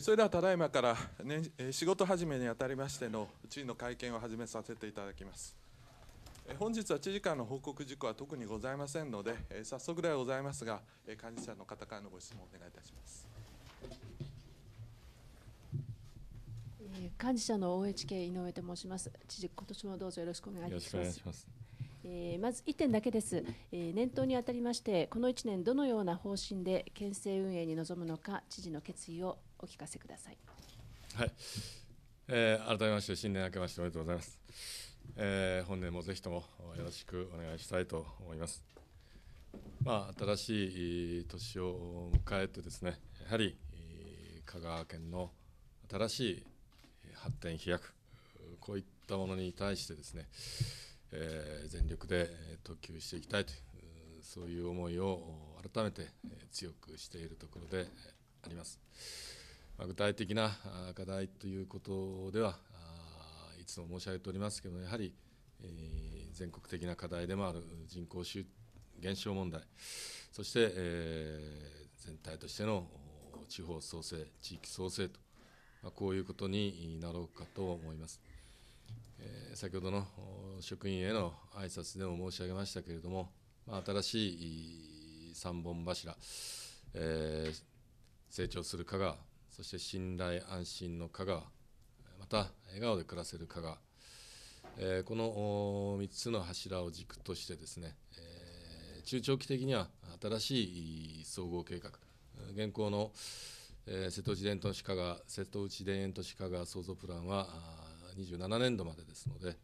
それではただいまから、ね、仕事始めにあたりましての知事の会見を始めさせていただきます本日は知事からの報告事項は特にございませんので早速ではございますが幹事社の方からのご質問をお願いいたします幹事社の OHK 井上と申します知事今年もどうぞよろしくお願いいたしますえまず1点だけです、え念頭にあたりまして、この1年、どのような方針で県政運営に臨むのか、知事の決意をお聞かせください。はい、えー、改めまして、新年明けましておめでとうございます。えー、本年もぜひともよろしくお願いしたいと思います。まあ、新しい年を迎えてですね、やはり香川県の新しい発展飛躍こういったものに対してですねえー、全力で特急していきたいというそういう思いを改めて強くしているところであります。まあ、具体的な課題ということではいつも申し上げておりますけども、やはり、えー、全国的な課題でもある人口減少問題そして、えー、全体としての地方創生地域創生と、まあ、こういうことになろうかと思います。え先ほどの職員への挨拶でも申し上げましたけれども、ま新しい3本柱、え成長する香川、そして信頼安心の香川、また笑顔で暮らせる香川、えこの3つの柱を軸としてですね、え中長期的には新しい総合計画、現行の、え瀬戸内電園都市香川、瀬戸内田園都市香川創造プランは、27年度までですので、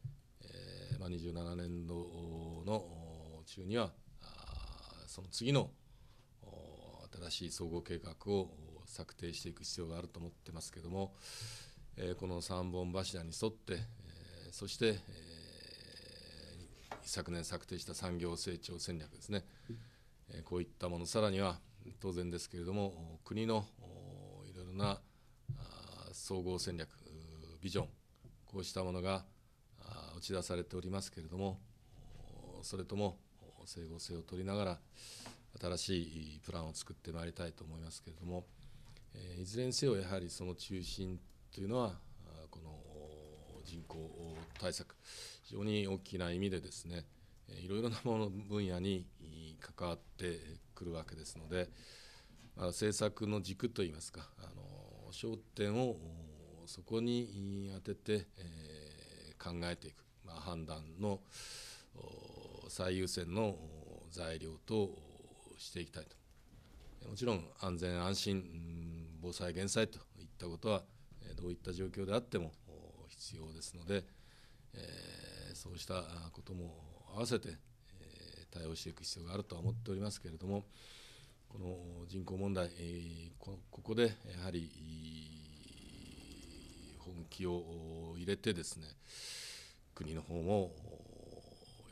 えまあ、27年度の中にはその次の新しい総合計画を策定していく必要があると思ってますけれども、えこの3本柱に沿って、えそして、え昨年策定した産業成長戦略ですね、えこういったものさらには当然ですけれども国のいろいろな総合戦略ビジョンこうしたものが打ち出されておりますけれども、それとも整合性を取りながら、新しいプランを作ってまいりたいと思いますけれども、いずれにせよ、やはりその中心というのは、この人口対策、非常に大きな意味でですね、いろいろなもの分野に関わってくるわけですので、政策の軸といいますか、あの焦点をそこに当てて、え考えていく、まあ、判断の最優先の材料としていきたいともちろん安全安心防災減災といったことはどういった状況であっても必要ですので、えそうしたことも合わせて対応していく必要があるとは思っておりますけれどもこの人口問題ここでやはり気を入れてですね国の方も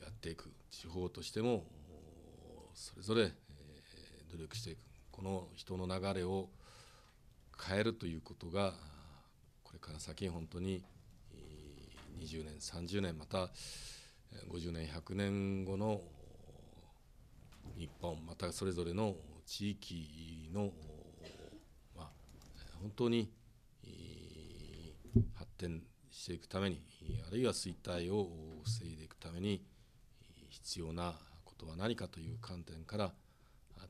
やっていく地方としてもそれぞれ努力していくこの人の流れを変えるということがこれから先本当に20年30年また50年100年後の日本またそれぞれの地域の、まあ、本当に発展していくためにあるいは衰退を防いでいくために必要なことは何かという観点から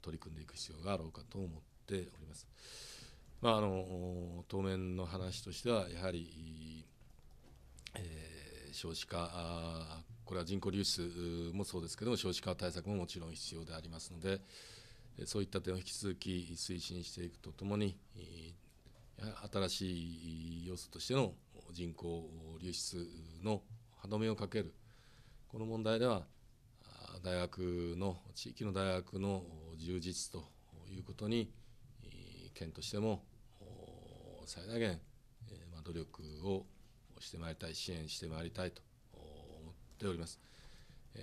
取り組んでいく必要があろうかと思っております。まあ、あの当面の話としてはやはり、えー、少子化あこれは人口流出もそうですけども少子化対策ももちろん必要でありますのでそういった点を引き続き推進していくとともに新しい要素としての人口流出の歯止めをかけるこの問題では大学の地域の大学の充実ということに県としても最大限努力をしてまいりたい支援してまいりたいと思っております。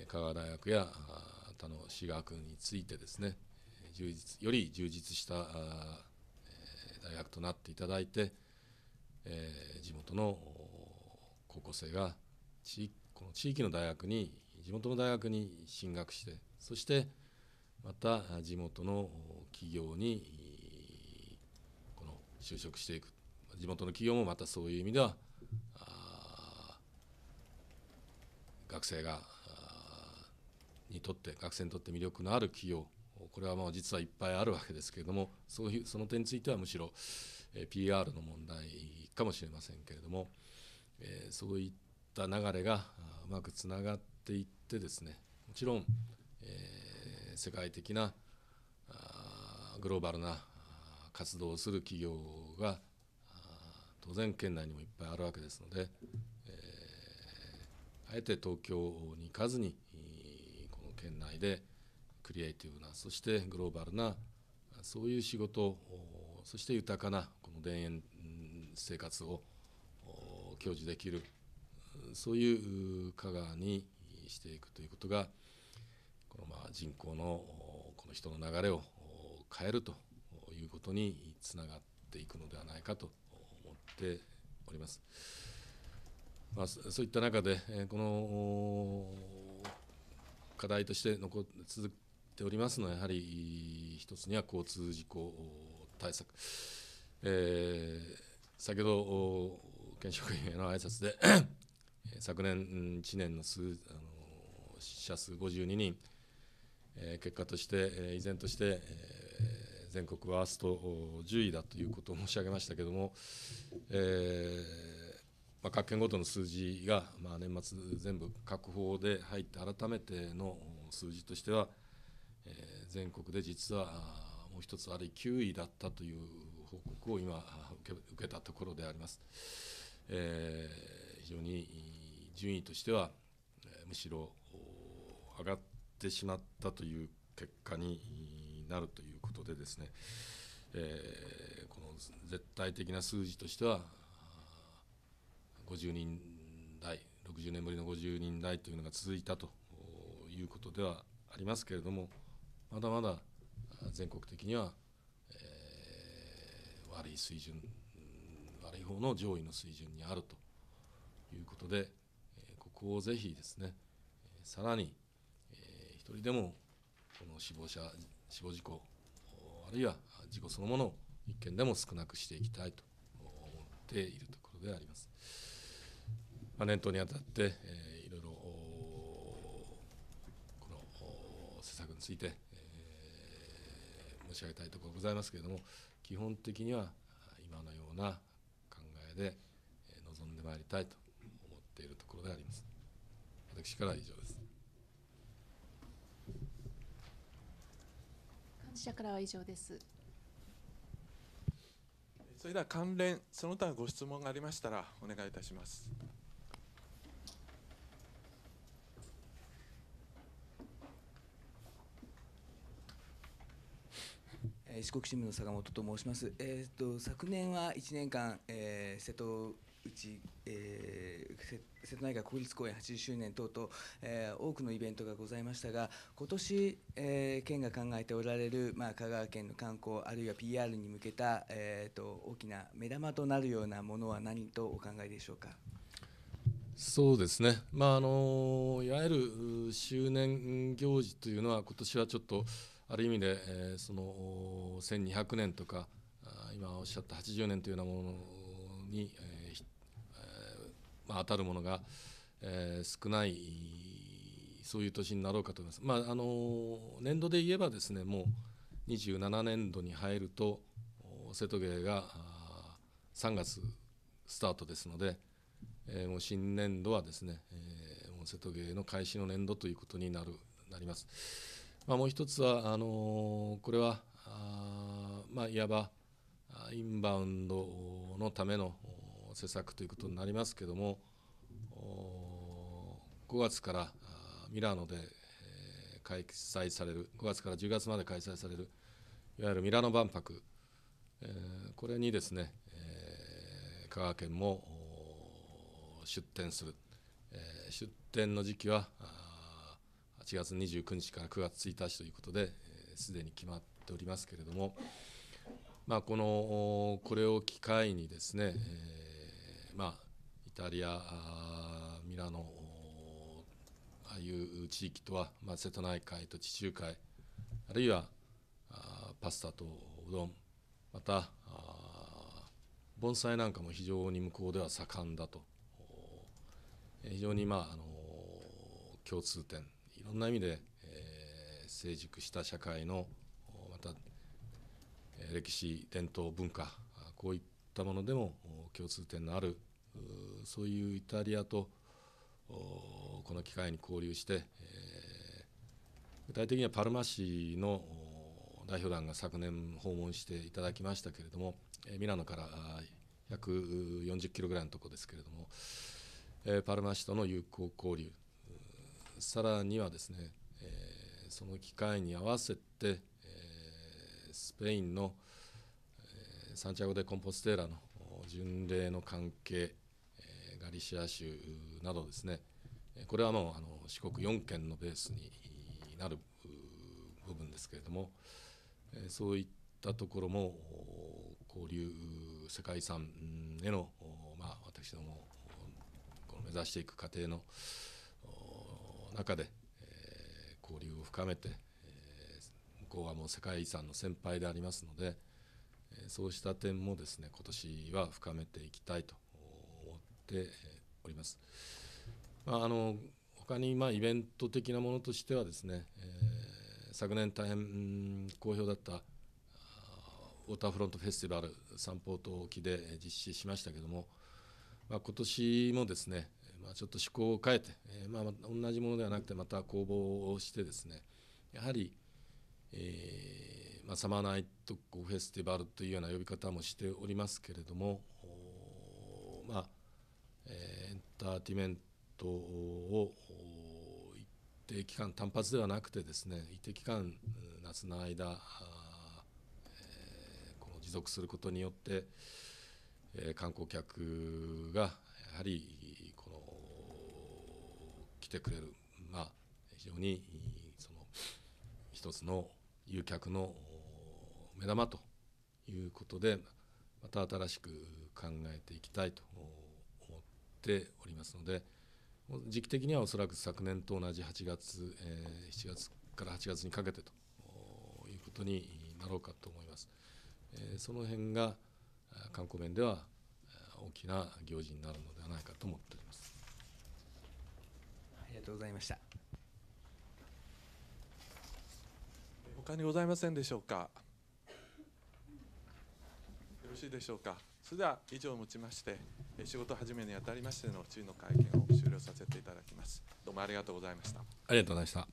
香川大学や他の私学についてですね充実より充実した大学となっていただいて、えー、地元の高校生が地この地域の大学に地元の大学に進学してそしてまた地元の企業にこの就職していく地元の企業もまたそういう意味では学生がにとって学生にとって魅力のある企業これはもう実はいっぱいあるわけですけれどもそういうその点についてはむしろ PR の問題かもしれませんけれども、えそういった流れがうまくつながっていってですねもちろん、えー、世界的なグローバルな活動をする企業が当然県内にもいっぱいあるわけですので、えあえて東京に行かずにこの県内でクリエイティブなそしてグローバルなそういう仕事そして豊かなこの田園生活を享受できるそういう香川にしていくということがこのまあ人口のこの人の流れを変えるということにつながっていくのではないかと思っております。まあ、そういった中でこの課題として残続ておりますのは、やはり一つには交通事故対策、えー、先ほど県職員への挨拶で昨年1年の数あの死者数52人、えー、結果として、えー、依然として、えー、全国ワースト10位だということを申し上げましたけれども、えーまあ、各県ごとの数字が、まあ、年末全部各法で入って改めての数字としては、えー、全国で実はもう一つあれ9位だったという報告を今受け受けたところであります。えー、非常に順位としては、むしろ上がってしまったという結果になるということでですね、えー、この絶対的な数字としては50人台60年ぶりの50人台というのが続いたということではありますけれどもまだまだ全国的には、えー、悪い水準悪い方の上位の水準にあるということで、えここをぜひですねさらに、えー、一人でもこの死亡者死亡事故あるいは事故そのものを一件でも少なくしていきたいと思っているところであります。まあ、念頭にあたって、えー、いろいろこの施策について申し上げたいところございますけれども基本的には今のような考えで臨んでまいりたいと思っているところであります私からは以上です幹事社からは以上ですそれでは関連その他ご質問がありましたらお願いいたします四国新聞の坂本と申します。えっ、と昨年は一年間、えー、瀬戸内、えー、瀬戸内海国立公園80周年等々、えー、多くのイベントがございましたが今年、えー、県が考えておられる、まあ、香川県の観光あるいは PR に向けた、えーと、と大きな目玉となるようなものは何とお考えでしょうか。そうですね、まあ、あのいわゆる周年行事というのは今年はちょっと、ある意味で、えー、その1200年とか今おっしゃった80年というようなものに、えーまあ、当たるものが、えー、少ないそういう年になろうかと思います。まあ、あの年度で言えばですねもう27年度に入ると瀬戸芸が3月スタートですので、えー、もう新年度はですね、えー、もう瀬戸芸の開始の年度ということになるなります。まあ、もう一つはあのこれはあ、まあ、いわばインバウンドのための施策ということになりますけども5月からミラノで開催される5月から10月まで開催されるいわゆるミラノ万博これにですね香川県も出展する出展の時期は8月29日から9月1日ということですで、に決まっておりますけれども、まあ、このこれを機会にですね、まあ、イタリアミラノああいう地域とは、まあ、瀬戸内海と地中海あるいはパスタとうどんまた盆栽なんかも非常に向こうでは盛んだと非常にまああの共通点いろんな意味で、えー、成熟した社会のまた歴史伝統文化こういったものでも共通点のあるそういうイタリアとこの機会に交流して、えー、具体的にはパルマ市の代表団が昨年訪問していただきましたけれどもミラノから140キロぐらいのところですけれどもパルマ市との友好交流さらにはですね、えー、その機会に合わせて、えー、スペインの、えー、サンチャゴ・デ・コンポステーラの巡礼の関係、えー、ガリシア州などですねこれはもうあの四国4県のベースになる部分ですけれども、えー、そういったところも交流世界遺産への、まあ、私ども目指していく過程の、中で、えー、交流を深めて、えー、向こうはもう世界遺産の先輩でありますので、えー、そうした点もですね今年は深めていきたいと思っております。まあ、あの他にまあイベント的なものとしてはですね、えー、昨年大変好評だったウォーターフロントフェスティバル三ー島沖で実施しましたけども、まあ、今年もですね、まあ、ちょっと趣向を変えて、えー、まあ、同じものではなくてまた工房をしてですねやはり、えー、まあ、サマーナイトフェスティバルというような呼び方もしておりますけれども、まあえー、エンターテイメントを一定期間単発ではなくてですね一定期間夏の間えこの持続することによって、えー、観光客がやはりてくれる、まあ、非常にその一つの誘客の目玉ということでまた新しく考えていきたいと思っておりますので時期的にはおそらく昨年と同じ8月、えー、7月から8月にかけてということになろうかと思います。えー、その辺が観光面では大きな行事になるのではないかと思ってがとうございました他にございませんでしょうかよろしいでしょうかそれでは以上をもちまして仕事始めにあたりましての注意の会見を終了させていただきますどうもありがとうございましたありがとうございました